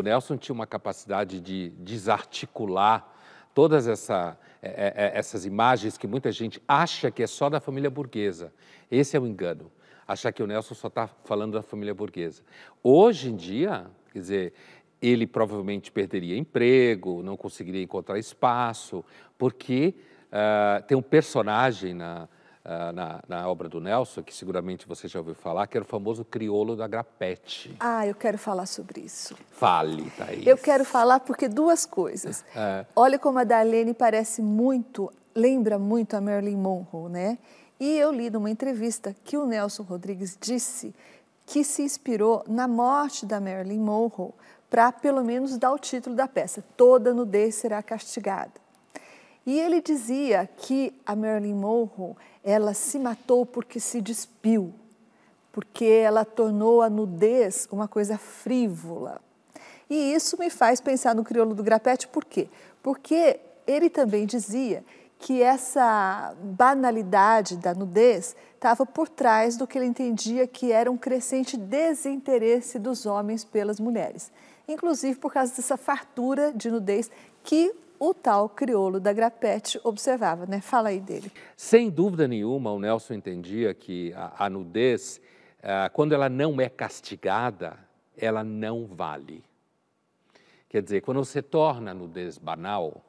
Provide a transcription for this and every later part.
O Nelson tinha uma capacidade de desarticular todas essa, é, é, é, essas imagens que muita gente acha que é só da família burguesa. Esse é o engano. Achar que o Nelson só está falando da família burguesa. Hoje em dia, quer dizer, ele provavelmente perderia emprego, não conseguiria encontrar espaço, porque uh, tem um personagem na, uh, na, na, obra do Nelson, que seguramente você já ouviu falar, que era o famoso crioulo da grapete. Ah, eu quero falar sobre isso. Fale, Thaís. Eu quero falar porque duas coisas. é. Olha como a Darlene parece muito, lembra muito a Marilyn Monroe, né? E eu li numa entrevista que o Nelson Rodrigues disse que se inspirou na morte da Marilyn Monroe para pelo menos dar o título da peça, Toda nudez será castigada. E ele dizia que a Marilyn Monroe, ela se matou porque se despiu, porque ela tornou a nudez uma coisa frívola. E isso me faz pensar no crioulo do grapete, por quê? Porque ele também dizia que essa banalidade da nudez estava por trás do que ele entendia que era um crescente desinteresse dos homens pelas mulheres, inclusive por causa dessa fartura de nudez que o tal crioulo da Grapete observava, né? Fala aí dele. Sem dúvida nenhuma, o Nelson entendia que a, a nudez, ah, quando ela não é castigada, ela não vale. Quer dizer, quando você torna a nudez banal,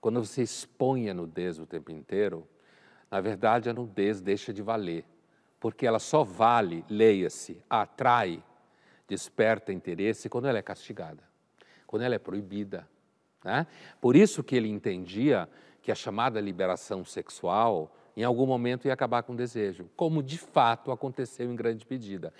quando você expõe a nudez o tempo inteiro, na verdade a nudez deixa de valer, porque ela só vale, leia-se, atrai, desperta interesse quando ela é castigada, quando ela é proibida né? Por isso que ele entendia que a chamada liberação sexual em algum momento ia acabar com o desejo, como de fato aconteceu em grande medida.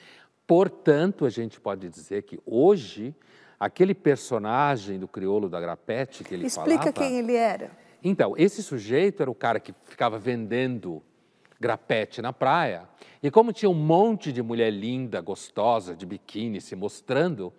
Portanto, a gente pode dizer que hoje aquele personagem do crioulo da Grapete que ele Explica falava... Explica quem ele era. Então, esse sujeito era o cara que ficava vendendo grapete na praia. E como tinha um monte de mulher linda, gostosa, de biquíni se mostrando,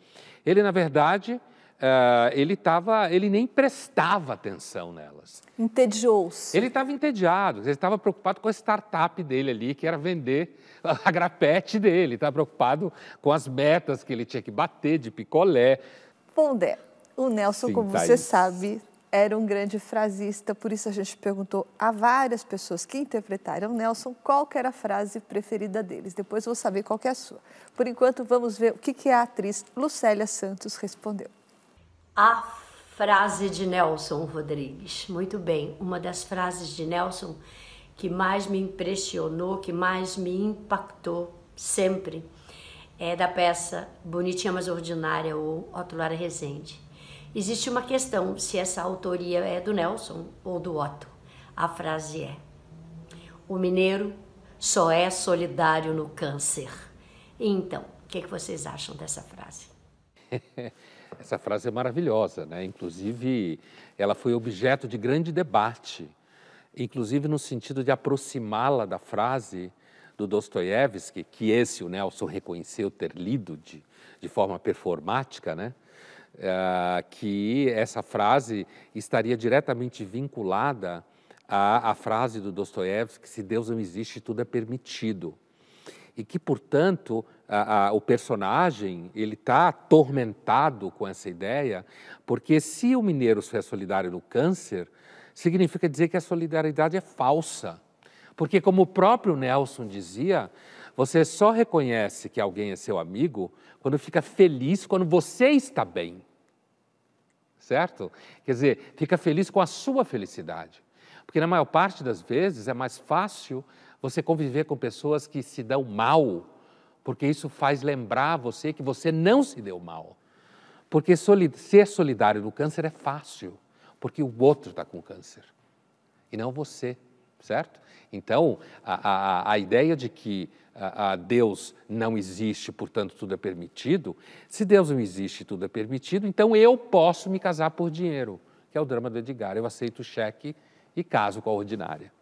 ele, na verdade, uh, ele, tava, ele nem prestava atenção nelas. Entediou-se. Ele estava entediado, ele estava preocupado com a startup dele ali, que era vender a grapete dele, estava preocupado com as metas que ele tinha que bater de picolé. Pondé, o Nelson, Sim, como tá você isso. sabe, era um grande frasista, por isso a gente perguntou a várias pessoas que interpretaram Nelson qual era a frase preferida deles. Depois vou saber qual é a sua. Por enquanto, vamos ver o que, que a atriz Lucélia Santos respondeu a frase de Nelson Rodrigues. Muito bem, uma das frases de Nelson que mais me impressionou, que mais me impactou sempre, é da peça Bonitinha Mas Ordinária, ou Otto Lara Rezende. Existe uma questão se essa autoria é do Nelson ou do Otto. A frase é: O mineiro só é solidário no câncer. Então, o que, é que vocês acham dessa frase? Essa frase é maravilhosa, né? Inclusive, ela foi objeto de grande debate, inclusive no sentido de aproximá-la da frase do Dostoiévski, que esse né, o Nelson reconheceu ter lido de, de forma performática, né? Eh, que essa frase estaria diretamente vinculada à, à frase do Dostoiévski, se Deus não existe, tudo é permitido e que, portanto, a, a, o personagem ele está atormentado com essa ideia, porque se o mineiro é solidário no câncer, significa dizer que a solidariedade é falsa. Porque, como o próprio Nelson dizia, você só reconhece que alguém é seu amigo quando fica feliz quando você está bem. Certo? Quer dizer, fica feliz com a sua felicidade. Porque, na maior parte das vezes, é mais fácil você conviver com pessoas que se dão mal, porque isso faz lembrar você que você não se deu mal. Porque solid ser solidário no câncer é fácil, porque o outro está com câncer e não você, certo? Então, a, a, a ideia de que a, a Deus não existe, portanto tudo é permitido, se Deus não existe tudo é permitido, então eu posso me casar por dinheiro, que é o drama do Edgar. Eu aceito o cheque e caso com a ordinária.